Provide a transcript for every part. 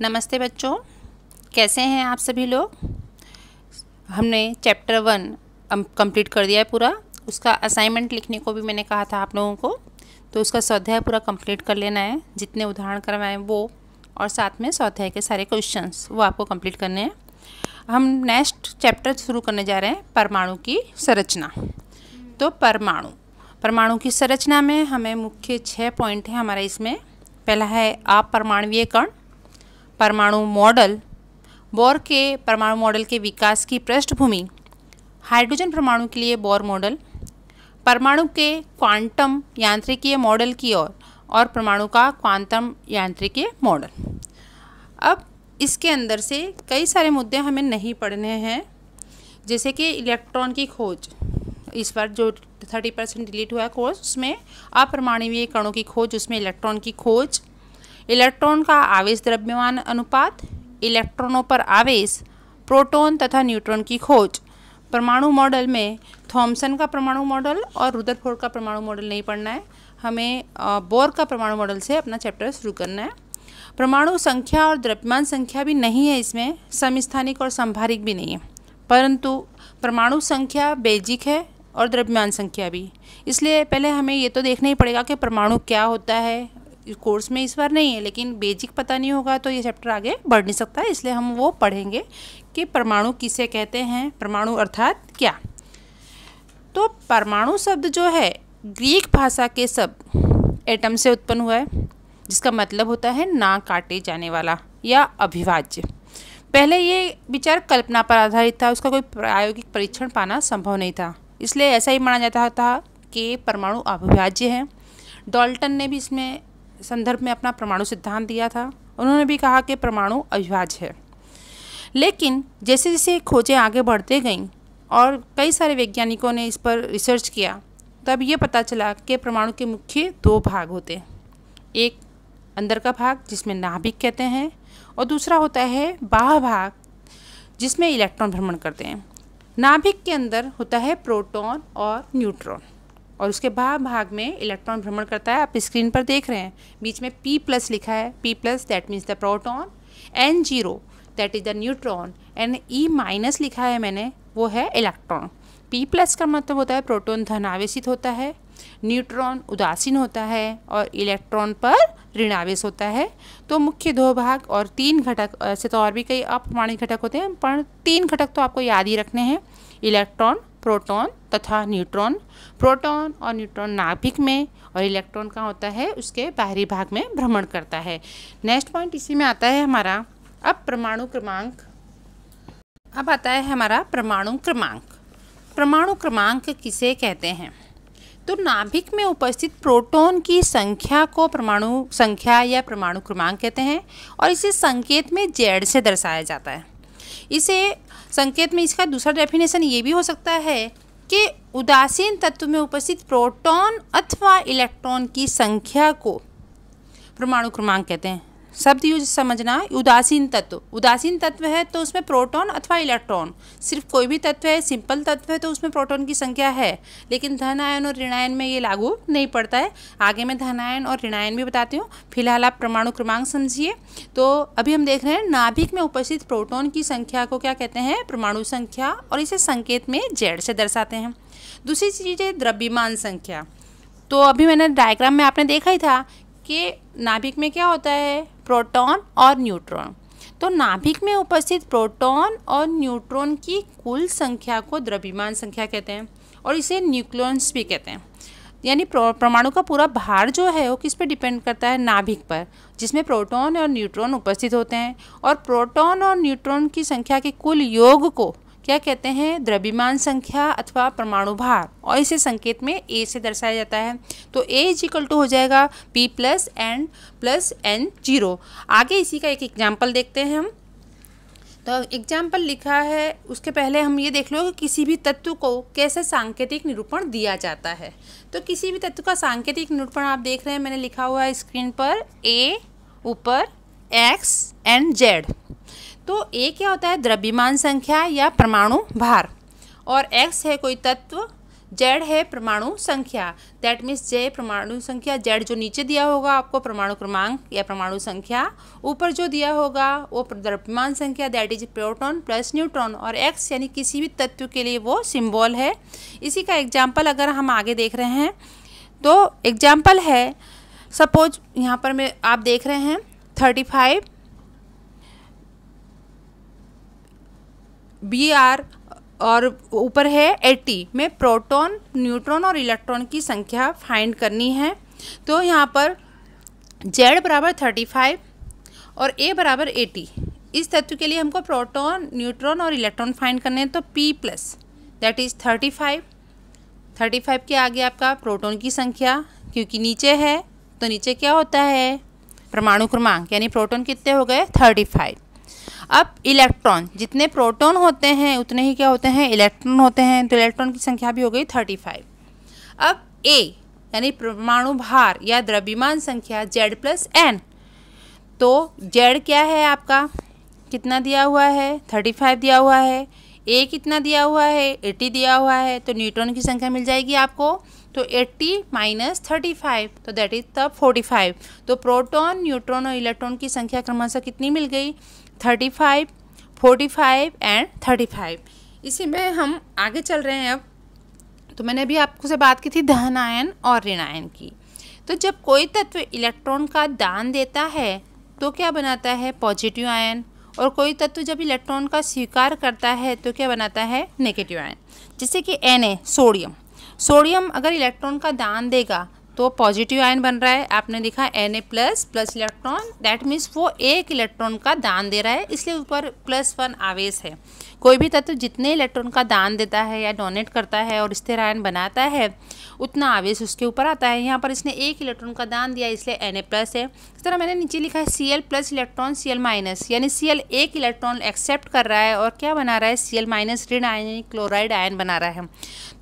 नमस्ते बच्चों कैसे हैं आप सभी लोग हमने चैप्टर वन कंप्लीट कर दिया है पूरा उसका असाइनमेंट लिखने को भी मैंने कहा था आप लोगों को तो उसका स्वाध्याय पूरा कंप्लीट कर लेना है जितने उदाहरण करवाएं वो और साथ में स्वाध्याय के सारे क्वेश्चंस वो आपको कंप्लीट करने हैं हम नेक्स्ट चैप्टर शुरू करने जा रहे हैं परमाणु की संरचना तो परमाणु परमाणु की संरचना में हमें मुख्य छः पॉइंट हैं हमारा इसमें पहला है परमाणवीय कण परमाणु मॉडल बोर के परमाणु मॉडल के विकास की पृष्ठभूमि हाइड्रोजन परमाणु के लिए बोर मॉडल परमाणु के क्वांटम यांत्रिकीय मॉडल की ओर और, परमाणु का क्वांटम यांत्रिकीय मॉडल अब इसके अंदर से कई सारे मुद्दे हमें नहीं पढ़ने हैं जैसे कि इलेक्ट्रॉन की खोज इस बार जो थर्टी परसेंट डिलीट हुआ है कोर्स उसमें अप्रमाणवीय कणों की खोज उसमें इलेक्ट्रॉन की खोज इलेक्ट्रॉन का आवेश द्रव्यमान अनुपात इलेक्ट्रॉनों पर आवेश प्रोटॉन तथा न्यूट्रॉन की खोज परमाणु मॉडल में थॉमसन का परमाणु मॉडल और रुदरफोर्ड का परमाणु मॉडल नहीं पढ़ना है हमें बोर का परमाणु मॉडल से अपना चैप्टर शुरू करना है परमाणु संख्या और द्रव्यमान संख्या भी नहीं है इसमें समस्थानिक और संभारिक भी नहीं है परंतु परमाणु संख्या बेजिक है और द्रव्यमान संख्या भी इसलिए पहले हमें ये तो देखना ही पड़ेगा कि परमाणु क्या होता है कोर्स में इस बार नहीं है लेकिन बेजिक पता नहीं होगा तो ये चैप्टर आगे बढ़ नहीं सकता इसलिए हम वो पढ़ेंगे कि परमाणु किसे कहते हैं परमाणु अर्थात क्या तो परमाणु शब्द जो है ग्रीक भाषा के शब्द एटम से उत्पन्न हुआ है जिसका मतलब होता है ना काटे जाने वाला या अभिभाज्य पहले ये विचार कल्पना पर आधारित था उसका कोई प्रायोगिक परीक्षण पाना संभव नहीं था इसलिए ऐसा ही माना जाता था कि परमाणु अभिभाज्य हैं डॉल्टन ने भी इसमें संदर्भ में अपना परमाणु सिद्धांत दिया था उन्होंने भी कहा कि परमाणु अविभाज है लेकिन जैसे जैसे खोजें आगे बढ़ते गईं और कई सारे वैज्ञानिकों ने इस पर रिसर्च किया तब ये पता चला कि परमाणु के मुख्य दो भाग होते हैं एक अंदर का भाग जिसमें नाभिक कहते हैं और दूसरा होता है बाह भाग जिसमें इलेक्ट्रॉन भ्रमण करते हैं नाभिक के अंदर होता है प्रोटॉन और न्यूट्रॉन और उसके बाद भाग में इलेक्ट्रॉन भ्रमण करता है आप स्क्रीन पर देख रहे हैं बीच में पी प्लस लिखा है P plus that means the proton N zero that is the neutron and E minus लिखा है मैंने वो है इलेक्ट्रॉन पी प्लस का मतलब होता है प्रोटॉन धनावेशित होता है न्यूट्रॉन उदासीन होता है और इलेक्ट्रॉन पर ऋणावेश होता है तो मुख्य दो भाग और तीन घटक ऐसे तो और भी कई अप्रमाणिक घटक होते हैं पर तीन घटक तो आपको याद ही रखने हैं इलेक्ट्रॉन प्रोटॉन तथा न्यूट्रॉन प्रोटॉन और न्यूट्रॉन नाभिक में और इलेक्ट्रॉन का होता है उसके बाहरी भाग में भ्रमण करता है नेक्स्ट पॉइंट इसी में आता है हमारा अब परमाणु क्रमांक अब आता है हमारा परमाणु क्रमांक परमाणु क्रमांक किसे कहते हैं तो नाभिक में उपस्थित प्रोटॉन की संख्या को परमाणु संख्या या परमाणु क्रमांक कहते हैं और इसे संकेत में जेड से दर्शाया जाता है इसे संकेत में इसका दूसरा डेफिनेशन ये भी हो सकता है कि उदासीन तत्व में उपस्थित प्रोटॉन अथवा इलेक्ट्रॉन की संख्या को परमाणु क्रमांक कहते हैं शब्द यूज समझना उदासीन तत्व उदासीन तत्व है तो उसमें प्रोटॉन अथवा इलेक्ट्रॉन सिर्फ कोई भी तत्व है सिंपल तत्व है तो उसमें प्रोटॉन की संख्या है लेकिन धन आयन और ऋणायन में ये लागू नहीं पड़ता है आगे मैं धन आयन और ऋणायन भी बताती हूँ फिलहाल आप परमाणु क्रमांक समझिए तो अभी हम देख रहे हैं नाभिक में उपस्थित प्रोटोन की संख्या को क्या कहते हैं परमाणु संख्या और इसे संकेत में जेड से दर्शाते हैं दूसरी चीज़ है द्रव्यमान संख्या तो अभी मैंने डायग्राम में आपने देखा ही था कि नाभिक में क्या होता है प्रोटॉन और न्यूट्रॉन तो नाभिक में उपस्थित प्रोटॉन और न्यूट्रॉन की कुल संख्या को द्रव्यमान संख्या कहते हैं और इसे न्यूक्लियंस भी कहते हैं यानी परमाणु का पूरा भार जो है वो किस पे डिपेंड करता है नाभिक पर जिसमें प्रोटॉन और न्यूट्रॉन उपस्थित होते हैं और प्रोटॉन और न्यूट्रॉन की संख्या के कुल योग को क्या कहते हैं द्रव्यमान संख्या अथवा परमाणु भार और इसे संकेत में ए से दर्शाया जाता है तो ए इज इक्वल टू हो जाएगा P plus N plus N zero आगे इसी का एक एग्जाम्पल देखते हैं हम तो एग्जाम्पल लिखा है उसके पहले हम ये देख लो कि किसी भी तत्व को कैसे सांकेतिक निरूपण दिया जाता है तो किसी भी तत्व का सांकेतिक निरूपण आप देख रहे हैं मैंने लिखा हुआ है स्क्रीन पर ए ऊपर एक्स एंड जेड तो ए क्या होता है द्रव्यमान संख्या या परमाणु भार और एक्स है कोई तत्व जेड है परमाणु संख्या दैट मीन्स जे परमाणु संख्या जेड जो नीचे दिया होगा आपको परमाणु क्रमांक या परमाणु संख्या ऊपर जो दिया होगा वो द्रव्यमान संख्या that is proton plus neutron और एक्स यानी किसी भी तत्व के लिए वो सिम्बॉल है इसी का एग्जाम्पल अगर हम आगे देख रहे हैं तो एग्जाम्पल है सपोज यहाँ पर मैं आप देख रहे हैं थर्टी फाइव बी आर और ऊपर है एटी में प्रोटॉन न्यूट्रॉन और इलेक्ट्रॉन की संख्या फाइंड करनी है तो यहाँ पर जेड बराबर थर्टी फाइव और ए बराबर एटी इस तत्व के लिए हमको प्रोटॉन न्यूट्रॉन और इलेक्ट्रॉन फाइंड करने हैं तो P plus that is thirty five thirty five के आगे आपका प्रोटॉन की संख्या क्योंकि नीचे है तो नीचे क्या होता है परमाणु क्रमांक यानी प्रोटॉन कितने हो गए थर्टी फाइव अब इलेक्ट्रॉन जितने प्रोटॉन होते हैं उतने ही क्या होते हैं इलेक्ट्रॉन होते हैं तो इलेक्ट्रॉन की संख्या भी हो गई थर्टी फाइव अब ए यानी परमाणु भार या द्रव्यमान संख्या जेड प्लस एन तो जेड क्या है आपका कितना दिया हुआ है थर्टी फाइव दिया हुआ है ए कितना दिया हुआ है एट्टी दिया हुआ है तो न्यूट्रॉन की संख्या मिल जाएगी आपको तो एट्टी माइनस थर्टी फाइव तो that is the forty five तो प्रोटॉन न्यूट्रॉन और इलेक्ट्रॉन की संख्या क्रमशः कितनी मिल गई thirty five forty five and thirty five इसी में हम आगे चल रहे हैं अब तो मैंने अभी आपको से बात की थी धन आयन और ऋण आयन की तो जब कोई तत्व इलेक्ट्रॉन का दान देता है तो क्या बनाता है पॉजिटिव आयन और कोई तत्व जब इलेक्ट्रॉन का स्वीकार करता है तो क्या बनाता है नेगेटिव आयन जैसे कि एन सोडियम सोडियम अगर इलेक्ट्रॉन का दान देगा तो पॉजिटिव आयन बन रहा है आपने देखा N plus plus electron that means वो एक इलेक्ट्रॉन का दान दे रहा है इसलिए ऊपर प्लस वन आवेश है कोई भी तत्व जितने इलेक्ट्रॉन का दान देता है या डोनेट करता है और स्थिर आयन बनाता है उतना आवेश उसके ऊपर आता है यहाँ पर इसने एक इलेक्ट्रॉन का दान दिया इसलिए एन प्लस है इस तरह मैंने नीचे लिखा है C plus electron C minus यानी सी एक इलेक्ट्रॉन एक्सेप्ट कर रहा है और क्या बना रहा है सी माइनस ऋण आयन यानी क्लोराइड आयन बना रहा है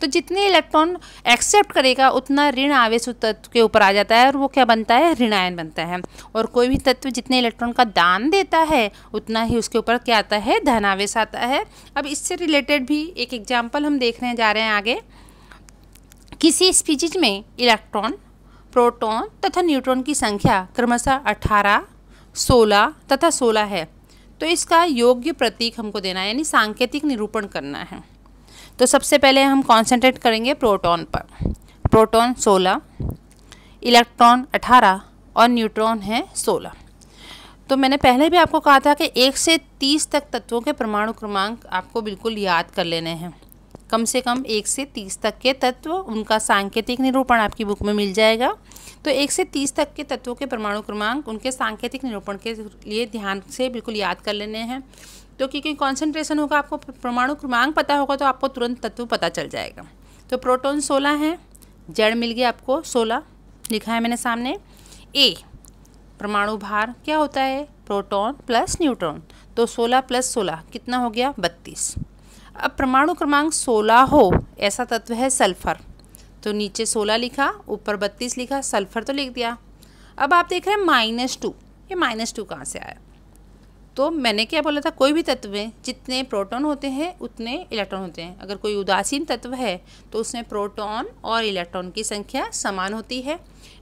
तो जितने इलेक्ट्रॉन एक्सेप्ट करेगा उतना ऋण आवेश तत्व के ऊपर आ जाता है और वो क्या बनता है ऋण आयन बनता है और कोई भी तत्व जितने इलेक्ट्रॉन का दान देता है उतना ही उसके ऊपर क्या आता है धनावेश आता है अब इससे रिलेटेड भी एक एग्जाम्पल हम देखने जा रहे हैं आगे किसी स्पीचिज में इलेक्ट्रॉन प्रोटॉन तथा न्यूट्रॉन की संख्या क्रमशः अठारह सोलह तथा सोलह है तो इसका योग्य प्रतीक हमको देना है यानी सांकेतिक निरूपण करना है तो सबसे पहले हम कॉन्सेंट्रेट करेंगे प्रोटॉन पर प्रोटॉन सोलह इलेक्ट्रॉन अठारह और न्यूट्रॉन है सोलह तो मैंने पहले भी आपको कहा था कि एक से तीस तक तत्वों के परमाणु क्रमांक आपको बिल्कुल याद कर लेने हैं कम से कम एक से तीस तक के तत्व उनका सांकेतिक निरूपण आपकी बुक में मिल जाएगा तो एक से तीस तक के तत्वों के परमाणु क्रमांक उनके सांकेतिक निरूपण के लिए ध्यान से बिल्कुल याद कर लेने हैं तो क्योंकि कॉन्सेंट्रेशन होगा आपको परमाणु क्रमांक पता होगा तो आपको तुरंत तत्व पता चल जाएगा तो प्रोटोन सोलह हैं जड़ मिल गया आपको सोलह लिखा है मैंने सामने ए परमाणु भार क्या होता है प्रोटॉन प्लस न्यूट्रॉन तो 16 प्लस 16 कितना हो गया 32 अब परमाणु क्रमांक 16 हो ऐसा तत्व है सल्फर तो नीचे 16 लिखा ऊपर 32 लिखा सल्फर तो लिख दिया अब आप देख रहे हैं माइनस टू ये माइनस टू कहाँ से आया तो मैंने क्या बोला था कोई भी तत्व में जितने प्रोटॉन होते हैं उतने इलेक्ट्रॉन होते हैं अगर कोई उदासीन तत्व है तो उसमें प्रोटॉन और इलेक्ट्रॉन की संख्या समान होती है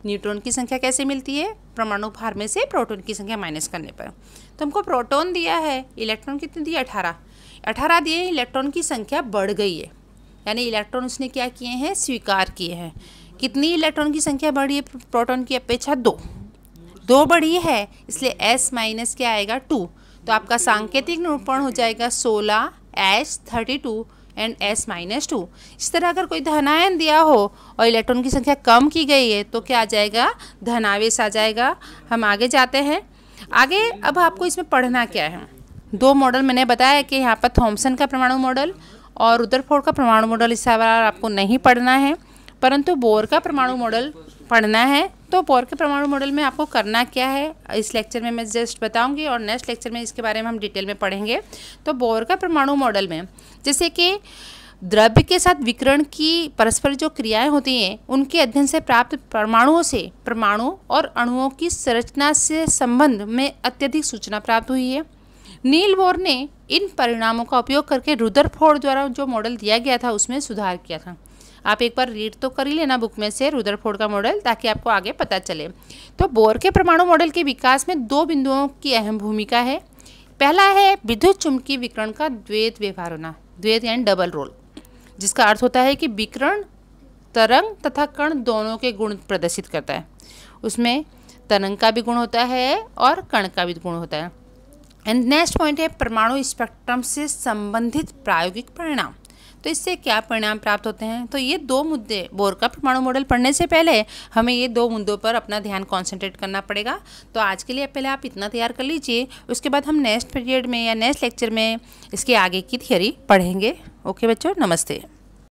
न्यूट्रॉन की संख्या कैसे मिलती है परमाणु भार में से प्रोटॉन की संख्या माइनस करने पर तो हमको प्रोटॉन दिया है इलेक्ट्रॉन कितने दिए अठारह अठारह दिए इलेक्ट्रॉन की संख्या बढ़ गई है यानी इलेक्ट्रॉन उसने क्या किए हैं स्वीकार किए हैं कितनी इलेक्ट्रॉन की संख्या बढ़ी है प्रोटॉन की अपेक्षा दो दो बढ़ी है इसलिए एस माइनस क्या आएगा टू तो आपका सांकेतिक निरूपण हो जाएगा सोलह H thirty two and S minus two इस तरह अगर कोई धनायन दिया हो और इलेक्ट्रॉन की संख्या कम की गई है तो क्या आ जाएगा धनावेश आ जाएगा हम आगे जाते हैं आगे अब आपको इसमें पढ़ना क्या है दो मॉडल मैंने बताया कि यहाँ पर थॉम्सन का परमाणु मॉडल और उदरफोड़ का परमाणु मॉडल इस आपको नहीं पढ़ना है परंतु बोर का परमाणु मॉडल पढ़ना है तो बोर के परमाणु मॉडल में आपको करना क्या है इस लेक्चर में मैं जस्ट बताऊंगी और नेक्स्ट लेक्चर में इसके बारे में हम डिटेल में पढ़ेंगे तो बोर का परमाणु मॉडल में जैसे कि द्रव्य के साथ विकरण की परस्पर जो क्रियाएं होती हैं उनके अध्ययन से प्राप्त परमाणुओं से परमाणु और अणुओं की संरचना से संबंध में अत्यधिक सूचना प्राप्त हुई है नील बोर ने इन परिणामों का उपयोग करके रुदरफोर्ड द्वारा जो मॉडल दिया गया था उसमें सुधार किया था आप एक बार रीड तो कर ही लेना बुक में से रुद्रफोर्ड का मॉडल ताकि आपको आगे पता चले तो बोर के परमाणु मॉडल के विकास में दो बिंदुओं की अहम भूमिका है पहला है विद्युत चुंबकीय विकरण का द्वैत व्यवहार होना द्वैत यानी डबल रोल जिसका अर्थ होता है कि विकरण तरंग तथा कण दोनों के गुण प्रदर्शित करता है उसमें तरंग का भी गुण होता है और कण का भी गुण होता है एंड नेक्स्ट पॉइंट है परमाणु स्पेक्ट्रम से संबंधित प्रायोगिक परिणाम तो इससे क्या परिणाम प्राप्त होते हैं तो ये दो मुद्दे बोर का परमाणु मॉडल पढ़ने से पहले हमें ये दो मुद्दों पर अपना ध्यान कॉन्सेंट्रेट करना पड़ेगा तो आज के लिए पहले आप इतना तैयार कर लीजिए उसके बाद हम नेक्स्ट पीरियड में या नेक्स्ट लेक्चर में इसके आगे की थियोरी पढ़ेंगे ओके बच्चों नमस्ते